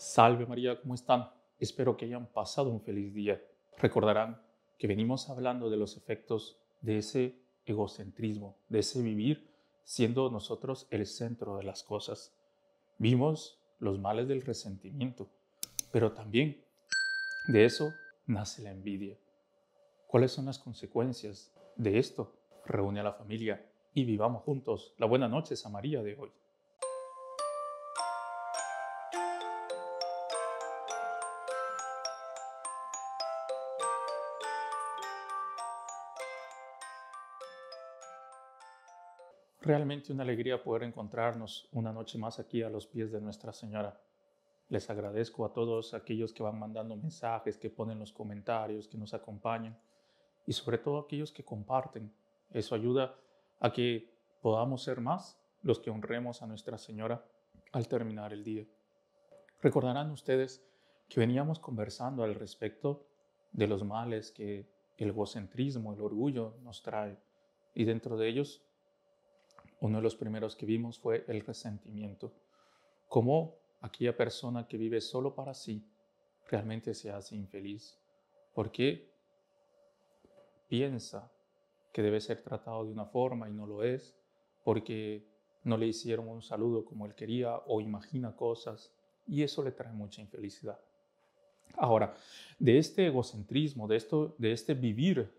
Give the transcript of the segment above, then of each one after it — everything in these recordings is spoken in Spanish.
Salve María, ¿cómo están? Espero que hayan pasado un feliz día. Recordarán que venimos hablando de los efectos de ese egocentrismo, de ese vivir siendo nosotros el centro de las cosas. Vimos los males del resentimiento, pero también de eso nace la envidia. ¿Cuáles son las consecuencias de esto? Reúne a la familia y vivamos juntos la buena noche María de hoy. Realmente una alegría poder encontrarnos una noche más aquí a los pies de Nuestra Señora. Les agradezco a todos aquellos que van mandando mensajes, que ponen los comentarios, que nos acompañan y sobre todo aquellos que comparten. Eso ayuda a que podamos ser más los que honremos a Nuestra Señora al terminar el día. Recordarán ustedes que veníamos conversando al respecto de los males que el egocentrismo, el orgullo nos trae y dentro de ellos uno de los primeros que vimos fue el resentimiento. Cómo aquella persona que vive solo para sí realmente se hace infeliz porque piensa que debe ser tratado de una forma y no lo es, porque no le hicieron un saludo como él quería o imagina cosas y eso le trae mucha infelicidad. Ahora, de este egocentrismo, de, esto, de este vivir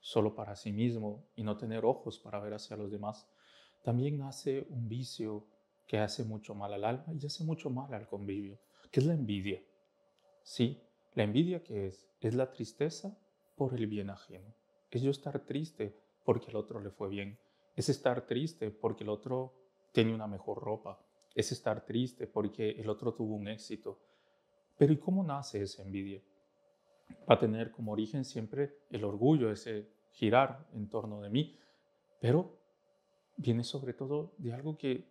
solo para sí mismo y no tener ojos para ver hacia los demás, también hace un vicio que hace mucho mal al alma y hace mucho mal al convivio, que es la envidia. Sí, la envidia ¿qué es, es la tristeza por el bien ajeno. Es yo estar triste porque el otro le fue bien. Es estar triste porque el otro tiene una mejor ropa. Es estar triste porque el otro tuvo un éxito. Pero ¿y cómo nace esa envidia? va a tener como origen siempre el orgullo, ese girar en torno de mí, pero viene sobre todo de algo que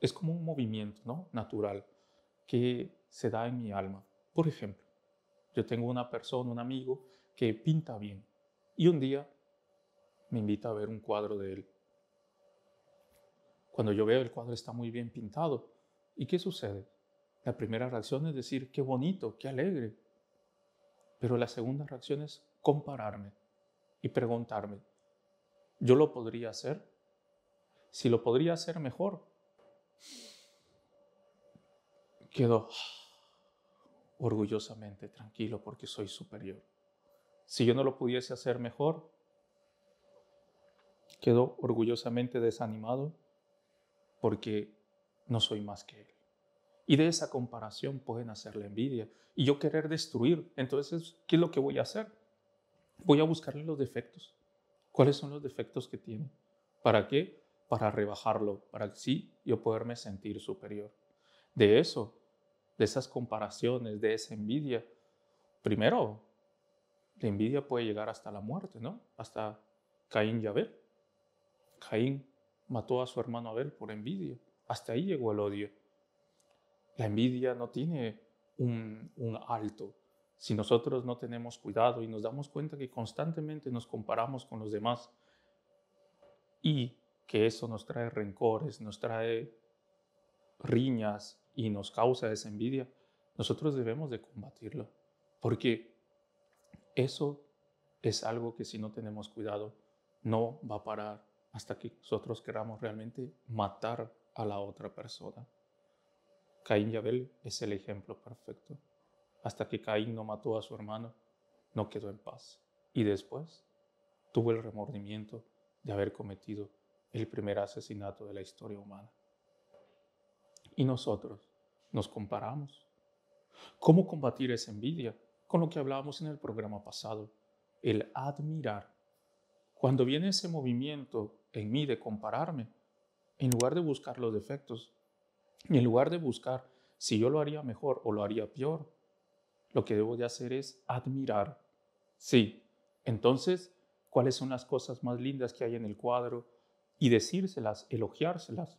es como un movimiento ¿no? natural que se da en mi alma. Por ejemplo, yo tengo una persona, un amigo que pinta bien y un día me invita a ver un cuadro de él. Cuando yo veo el cuadro está muy bien pintado, ¿y qué sucede? La primera reacción es decir, qué bonito, qué alegre, pero la segunda reacción es compararme y preguntarme, ¿yo lo podría hacer? Si lo podría hacer mejor, quedo orgullosamente tranquilo porque soy superior. Si yo no lo pudiese hacer mejor, quedo orgullosamente desanimado porque no soy más que él. Y de esa comparación pueden hacer la envidia. Y yo querer destruir. Entonces, ¿qué es lo que voy a hacer? Voy a buscarle los defectos. ¿Cuáles son los defectos que tiene? ¿Para qué? Para rebajarlo, para que sí yo poderme sentir superior. De eso, de esas comparaciones, de esa envidia, primero, la envidia puede llegar hasta la muerte, ¿no? Hasta Caín y Abel. Caín mató a su hermano Abel por envidia. Hasta ahí llegó el odio. La envidia no tiene un, alto. Si nosotros no tenemos cuidado y nos damos cuenta que constantemente nos comparamos con los demás y que eso nos trae rencores, nos trae riñas y nos causa esa envidia, nosotros debemos de combatirlo. Porque eso es algo que si no tenemos cuidado no va a parar hasta que nosotros queramos realmente matar a la otra persona. Caín y Abel es el ejemplo perfecto. Hasta que Caín no mató a su hermano, no quedó en paz. Y después tuvo el remordimiento de haber cometido el primer asesinato de la historia humana. Y nosotros nos comparamos. ¿Cómo combatir esa envidia? Con lo que hablábamos en el programa pasado, el admirar. Cuando viene ese movimiento en mí de compararme, en lugar de buscar los defectos, en lugar de buscar si yo lo haría mejor o lo haría peor, lo que debo de hacer es admirar. Sí, entonces, ¿cuáles son las cosas más lindas que hay en el cuadro? Y decírselas, elogiárselas,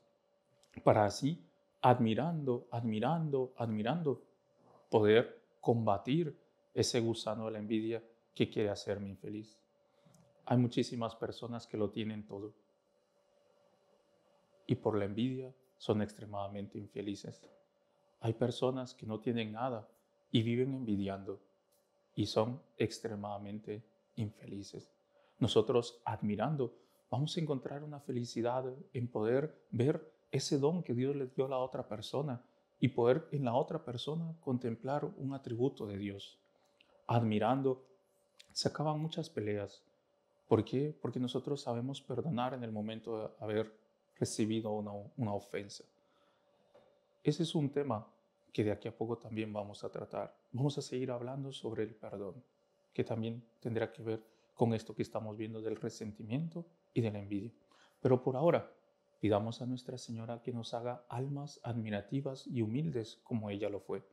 para así, admirando, admirando, admirando, poder combatir ese gusano de la envidia que quiere hacerme infeliz. Hay muchísimas personas que lo tienen todo. Y por la envidia son extremadamente infelices. Hay personas que no tienen nada y viven envidiando y son extremadamente infelices. Nosotros admirando vamos a encontrar una felicidad en poder ver ese don que Dios le dio a la otra persona y poder en la otra persona contemplar un atributo de Dios. Admirando, se acaban muchas peleas. ¿Por qué? Porque nosotros sabemos perdonar en el momento de haber recibido una, ofensa. Ese es un tema que de aquí a poco también vamos a tratar. Vamos a seguir hablando sobre el perdón, que también tendrá que ver con esto que estamos viendo del resentimiento y del envidio envidia. Pero por ahora, pidamos a Nuestra Señora que nos haga almas admirativas y humildes como ella lo fue.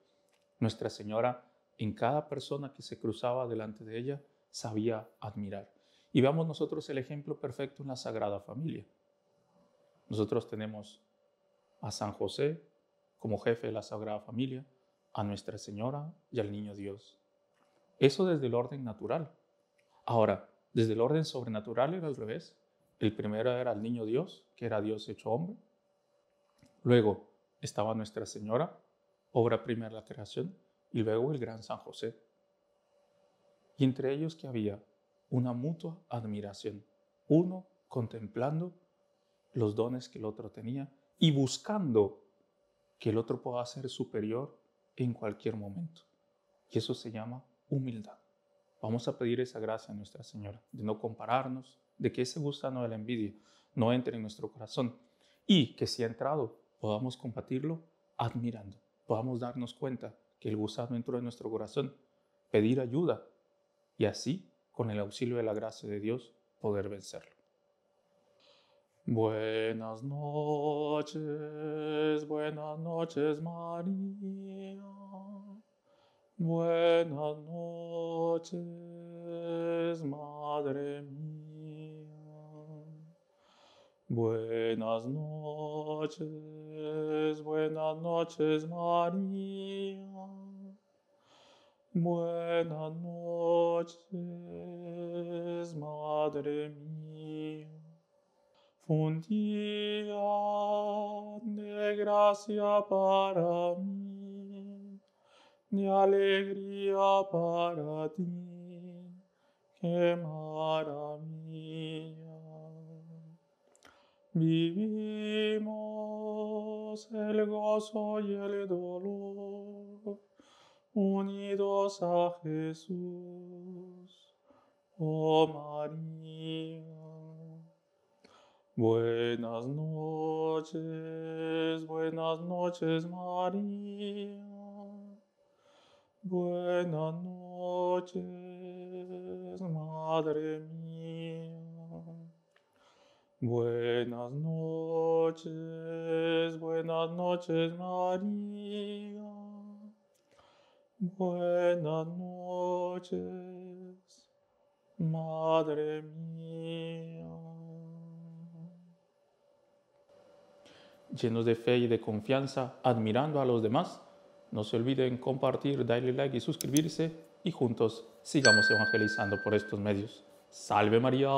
Nuestra Señora, en cada persona que se cruzaba delante de ella, sabía admirar. Y veamos nosotros el ejemplo perfecto en la Sagrada Familia. Nosotros tenemos a San José como jefe de la Sagrada Familia, a Nuestra Señora y al Niño Dios. Eso desde el orden natural. Ahora, desde el orden sobrenatural era al revés. El primero era el Niño Dios, que era Dios hecho hombre. Luego estaba Nuestra Señora, obra primera de la creación, y luego el gran San José. Y entre ellos que había una mutua admiración, uno contemplando los dones que el otro tenía y buscando que el otro pueda ser superior en cualquier momento. Y eso se llama humildad. Vamos a pedir esa gracia a Nuestra Señora, de no compararnos, de que ese gusano de la envidia no entre en nuestro corazón y que si ha entrado podamos combatirlo admirando, podamos darnos cuenta que el gusano entró en nuestro corazón, pedir ayuda y así, con el auxilio de la gracia de Dios, poder vencerlo. Buenas noches, buenas noches María. Buenas noches, Madre mía. Buenas noches, buenas noches María. Buenas noches, Madre mía día de gracia para mí, de alegría para ti, que maravilla. Vivimos el gozo y el dolor, unidos a Jesús, oh María. Buenas noches, buenas noches María. Buenas noches, Madre mía. Buenas noches, buenas noches María. Buenas noches, Madre mía. llenos de fe y de confianza, admirando a los demás. No se olviden compartir, darle like y suscribirse y juntos sigamos evangelizando por estos medios. Salve María.